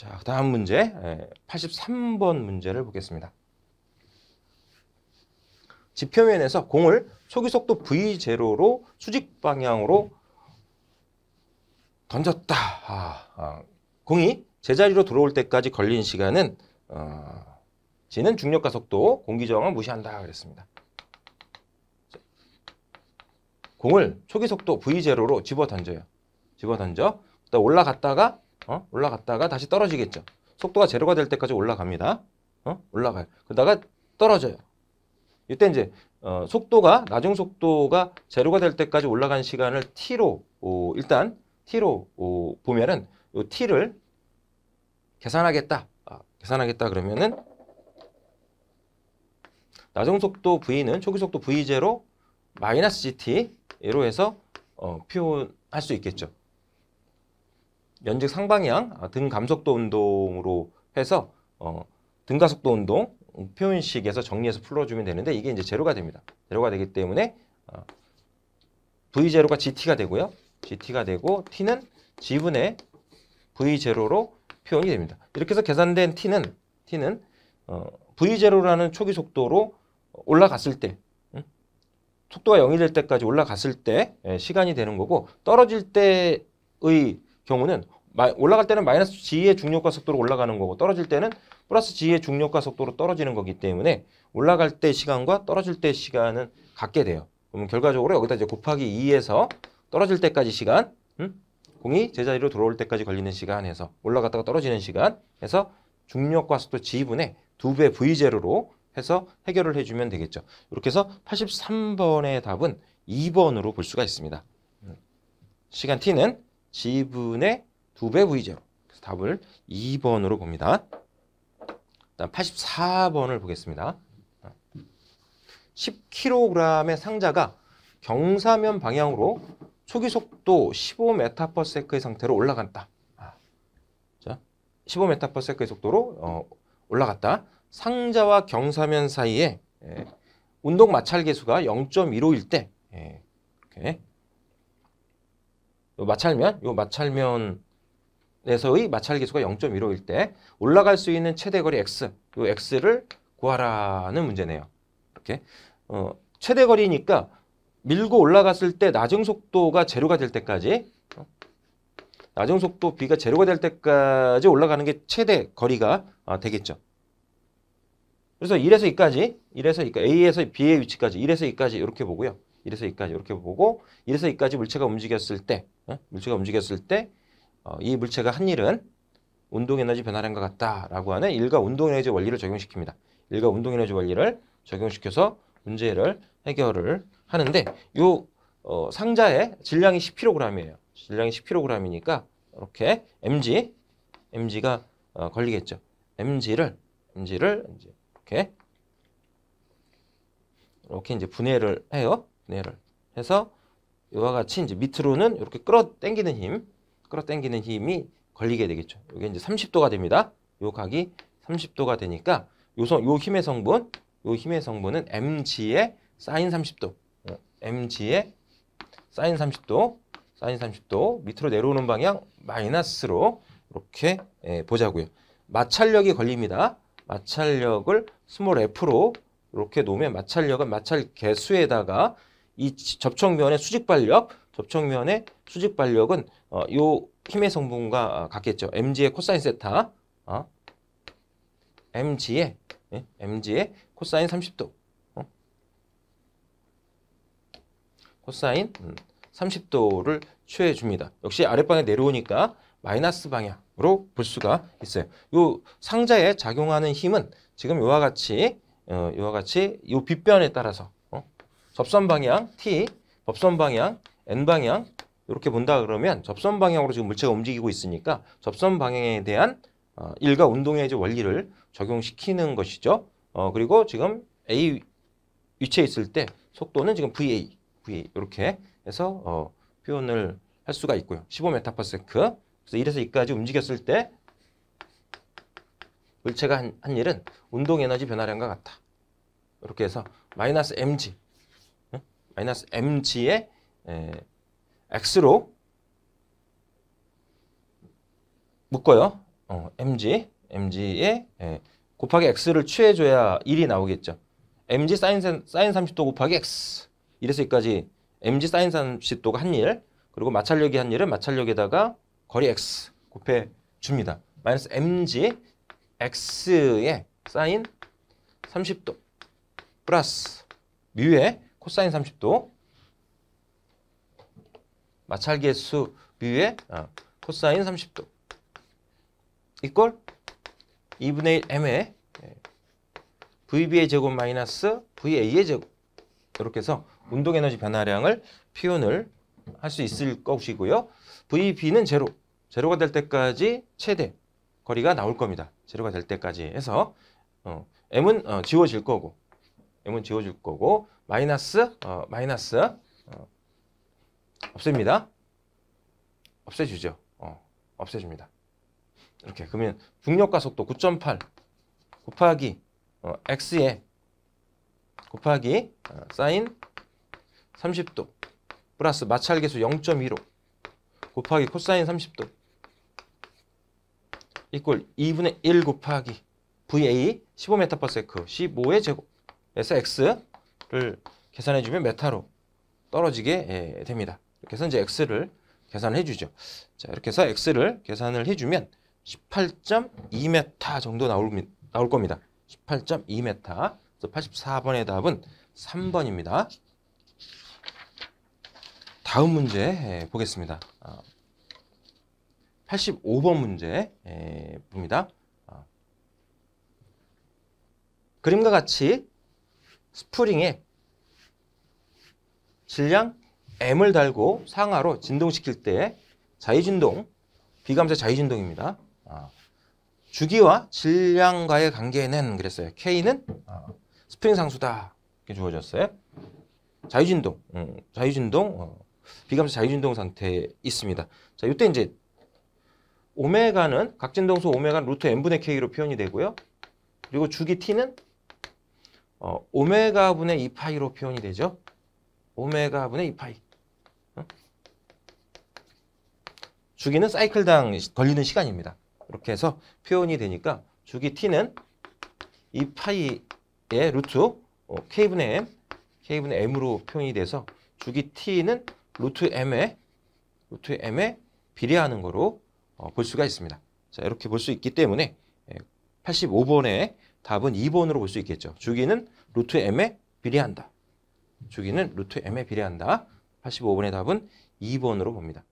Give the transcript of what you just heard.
자, 다음 문제 83번 예, 문제를 보겠습니다. 지표면에서 공을 초기속도 V0로 수직 방향으로 던졌다. 아, 아, 공이 제자리로 들어올 때까지 걸린 시간은 어, 지는 중력과 속도, 공기 저항을 무시한다 그랬습니다. 공을 초기속도 V0로 집어던져요. 집어던져. 올라갔다가 어? 올라갔다가 다시 떨어지겠죠. 속도가 제로가 될 때까지 올라갑니다. 어? 올라가요. 그러다가 떨어져요. 이때 이제 어, 속도가 나중 속도가 제로가 될 때까지 올라간 시간을 t로 어, 일단 t로 어, 보면은 이 t를 계산하겠다. 아, 계산하겠다 그러면은 나중 속도 v는 초기 속도 v 제 마이너스 gt로 해서 어, 표현할 수 있겠죠. 면직 상방향 아, 등 감속도 운동으로 해서 어, 등 가속도 운동 표현식에서 정리해서 풀어주면 되는데 이게 이제 제로가 됩니다. 제로가 되기 때문에 어, v 제로가 GT가 되고요. GT가 되고 T는 G분의 v 제로로 표현이 됩니다. 이렇게 해서 계산된 T는 T는 어, v 제로라는 초기 속도로 올라갔을 때 속도가 0이 될 때까지 올라갔을 때 예, 시간이 되는 거고 떨어질 때의 경우는 올라갈 때는 마이너스 g의 중력과 속도로 올라가는 거고 떨어질 때는 플러스 g의 중력과 속도로 떨어지는 거기 때문에 올라갈 때 시간과 떨어질 때 시간은 같게 돼요. 그러면 결과적으로 여기다 이제 곱하기 2에서 떨어질 때까지 시간 음? 공이 제자리로 돌아올 때까지 걸리는 시간에서 올라갔다가 떨어지는 시간에서 중력과 속도 g분의 2배 v 제로로 해서 해결을 해주면 되겠죠. 이렇게 해서 83번의 답은 2번으로 볼 수가 있습니다. 음. 시간 t는 지분의 2배 V제로. 그래서 답을 2번으로 봅니다. 다음 84번을 보겠습니다. 10kg의 상자가 경사면 방향으로 초기 속도 15m/s의 상태로 올라간다. 아, 자, 15m/s의 속도로 어, 올라갔다. 상자와 경사면 사이에 예, 운동 마찰 계수가 0.15일 때 예, 이렇게 마찰면, 요 마찰면에서의 마찰 계수가 0.15일 때 올라갈 수 있는 최대 거리 x, 요 x를 구하라는 문제네요. 이렇게 어, 최대 거리니까 밀고 올라갔을 때 낮은 속도가 제로가 될 때까지 어? 낮은 속도 b가 제로가 될 때까지 올라가는 게 최대 거리가 아, 되겠죠. 그래서 1에서 2까지, 1에서 2까지, A에서 B의 위치까지, 1에서 2까지 이렇게 보고요. 이래서이까지 이렇게 보고 이래서이까지 물체가 움직였을 때 어? 물체가 움직였을 때이 어, 물체가 한 일은 운동에너지 변화량과 같다라고 하는 일과 운동에너지 원리를 적용시킵니다. 일과 운동에너지 원리를 적용시켜서 문제를 해결을 하는데 요 어, 상자의 질량이 10kg이에요. 질량이 10kg이니까 이렇게 mg, mg가 어, 걸리겠죠. mg를 mg를 이제 이렇게 이렇게 이제 분해를 해요. 뇌를. 해서 이와 같이 이제 밑으로는 이렇게 끌어당기는 힘, 끌어당기는 힘이 걸리게 되겠죠. 이게 이제 30도가 됩니다. 요 각이 30도가 되니까 요성, 요 힘의 성분, 요 힘의 성분은 mg의 사인 30도, mg의 사인 30도, 사인 30도 밑으로 내려오는 방향 마이너스로 이렇게 예, 보자고요. 마찰력이 걸립니다. 마찰력을 스몰 f로 이렇게 놓으면 마찰력은 마찰 개수에다가 이 접촉면의 수직 반력, 접촉면의 수직 반력은 어, 요 힘의 성분과 어, 같겠죠. mg의 코사인 세타, 어? mg의 예? mg의 코사인 30도, 어? 코사인 음, 30도를 취해 줍니다. 역시 아랫방에 내려오니까 마이너스 방향으로 볼 수가 있어요. 요 상자에 작용하는 힘은 지금 이와 같이 어, 이와 같이 요 빗변에 따라서 접선 방향 T, 접선 방향 N 방향 이렇게 본다 그러면 접선 방향으로 지금 물체가 움직이고 있으니까 접선 방향에 대한 어, 일과 운동의 원리를 적용시키는 것이죠. 어, 그리고 지금 A 위치에 있을 때 속도는 지금 VA, VA 이렇게 해서 어, 표현을 할 수가 있고요. 15mpsec. 그래서 이래서이까지 움직였을 때 물체가 한, 한 일은 운동 에너지 변화량과 같다. 이렇게 해서 마이너스 mg 마이너스 mg의 에, 예, x로 묶어요. 어, mg, mg의 에, 예, 곱하기 x를 취해줘야 1이 나오겠죠. mg 사인, 사인 30도 곱하기 x 이래서 여기까지 mg 사인 30도가 한 일, 그리고 마찰력이 한 일은 마찰력에다가 거리 x 곱해 줍니다. 마이너스 mg x의 사인 30도 플러스 뮤의 코사인 30도 마찰계수 뮤의 어, 아, 코사인 30도 이걸 2분의 1 m의 예. vb의 제곱 마이너스 va의 제곱 이렇게 해서 운동에너지 변화량을 표현을 할 수 있을 것이고요. vb는 제로, 제로가 될 때까지 최대 거리가 나올 겁니다. 제로가 될 때까지 해서 어, m은 어, 지워질 거고 M은 지워줄 거고 마이너스 어, 마이너스 어, 없앱니다. 없애주죠. 어, 없애줍니다. 이렇게 그러면 중력과 속도 9.8 곱하기 어, x에 곱하기 어, 사인 30도 플러스 마찰계수 0.15 곱하기 코사인 30도 이꼴 2분의 1 곱하기 VA 15m/s 15의 제곱 그래서 x를 계산해 주면 메타로 떨어지게 예, 됩니다. 이렇게 해서 이제 x를 계산해 주죠. 자, 이렇게 해서 x를 계산을 해 주면 18.2m 정도 나올, 나올 겁니다. 18.2m. 그 84번의 답은 3번입니다. 다음 문제 예, 보겠습니다. 85번 아, 문제 예, 봅니다. 아, 그림과 같이 스프링에 질량 M을 달고 상하로 진동시킬 때 자유진동, 비감사 자유진동입니다. 아. 주기와 질량과의 관계는 그랬어요. K는 아, 스프링 상수다. 이렇게 주어졌어요. 자유진동, 음, 자유진동, 어, 비감사 자유진동 상태에 있습니다. 자, 이때 이제 오메가는 각진동소 오메가는 루트 n분의 k로 표현이 되고요. 그리고 주기 t는 어, 오메가 분의 2파이로 표현이 되죠. 오메가 분의 2파이. 주기는 사이클당 걸리는 시간입니다. 이렇게 해서 표현이 되니까 주기 t는 2파이의 루트 어, k분의 m, k분의 m으로 표현이 돼서 주기 t는 루트 m의 루트 m에 비례하는 거로 어, 볼 수가 있습니다. 자 이렇게 볼 수 있기 때문에 85번의 예, 답은 2번으로 볼 수 있겠죠. 주기는 루트 m에 비례한다. 주기는 루트 m에 비례한다. 85번의 답은 2번으로 봅니다.